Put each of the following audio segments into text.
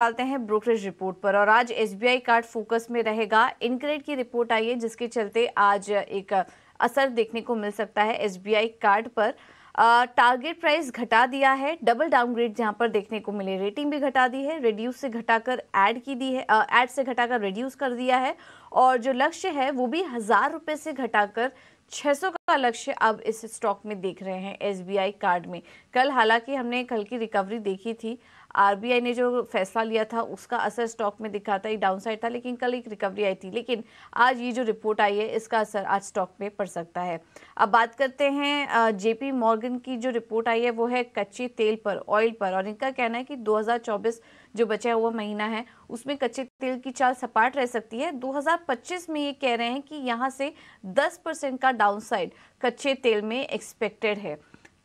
डालते हैं brokerage report पर और आज एसबीआई कार्ड फोकस में रहेगा इनक्रेड की रिपोर्ट आई है जिसके चलते आज एक असर देखने को मिल सकता है एसबीआई कार्ड पर टारगेट प्राइस घटा दिया है डबल डाउनग्रेड जहां पर देखने को मिले रेटिंग भी घटा दी है रिड्यूस से घटाकर ऐड की दी है ऐड से घटाकर रिड्यूस कर दिया है और जो लक्ष्य है वो भी हज़ार रुपये से घटाकर 600 का लक्ष्य अब इस स्टॉक में देख रहे हैं एसबीआई कार्ड में कल हालांकि हमने कल की रिकवरी देखी थी आरबीआई ने जो फैसला लिया था उसका असर स्टॉक में दिखा था एक डाउन साइड था लेकिन कल एक रिकवरी आई थी लेकिन आज ये जो रिपोर्ट आई है इसका असर आज स्टॉक में पड़ सकता है अब बात करते हैं जेपी मॉर्गन की जो रिपोर्ट आई है वो है कच्चे तेल पर ऑयल पर और इनका कहना है कि 2024 जो बचा हुआ महीना है उसमें कच्चे तेल की चाल सपाट रह सकती है 2025 में ये कह रहे हैं कि यहाँ से 10 परसेंट का डाउनसाइड कच्चे तेल में एक्सपेक्टेड है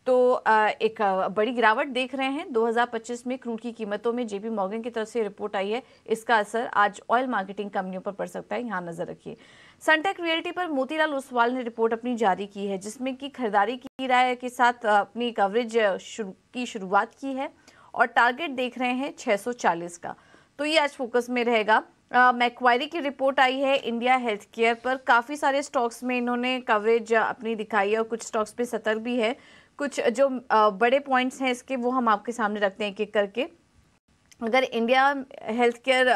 तो एक बड़ी गिरावट देख रहे हैं 2025 में क्रूड की कीमतों में जेपी मॉर्गन की तरफ से रिपोर्ट आई है इसका असर आज ऑयल मार्केटिंग कंपनियों पर पड़ सकता है यहाँ नजर रखिए सनटेक रियल्टी पर मोतीलाल ओसवाल ने रिपोर्ट अपनी जारी की है जिसमें कि खरीदारी की राय के साथ अपनी कवरेज शुरू की शुरुआत की है और टारगेट देख रहे हैं 640 का तो ये आज फोकस में रहेगा मैकवायरी की रिपोर्ट आई है इंडिया हेल्थ केयर पर काफ़ी सारे स्टॉक्स में इन्होंने कवरेज अपनी दिखाई है और कुछ स्टॉक्स पे सतर्क भी है कुछ जो बड़े पॉइंट्स हैं इसके वो हम आपके सामने रखते हैं एक एक करके अगर India health care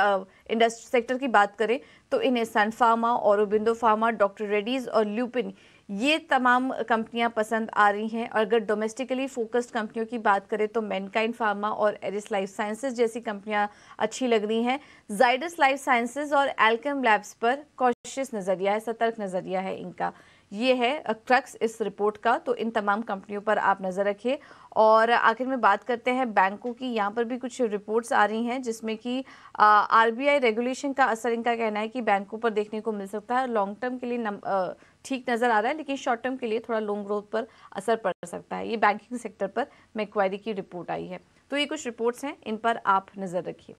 industry sector की बात करें तो इन्हें सन फार्मा और फार्मा डॉक्टर रेडीज और ल्यूपिन ये तमाम कंपनियां पसंद आ रही हैं और अगर डोमेस्टिकली फोकस्ड कंपनियों की बात करें तो मैनकाइंड फार्मा और एरिस लाइफ साइंसेज जैसी कंपनियां अच्छी लग रही हैं जाइडस लाइफ साइंसेज और एल्कम लैब्स पर कॉशियस नज़रिया है सतर्क नज़रिया है इनका ये है क्रक्स इस रिपोर्ट का तो इन तमाम कंपनियों पर आप नज़र रखिए और आखिर में बात करते हैं बैंकों की यहाँ पर भी कुछ रिपोर्ट्स आ रही हैं जिसमें कि आरबीआई रेगुलेशन का असर इनका कहना है कि बैंकों पर देखने को मिल सकता है लॉन्ग टर्म के लिए नम, आ, ठीक नज़र आ रहा है लेकिन शॉर्ट टर्म के लिए थोड़ा लोन ग्रोथ पर असर पड़ सकता है ये बैंकिंग सेक्टर पर मैक्वायरी की रिपोर्ट आई है तो ये कुछ रिपोर्ट्स हैं इन पर आप नज़र रखिए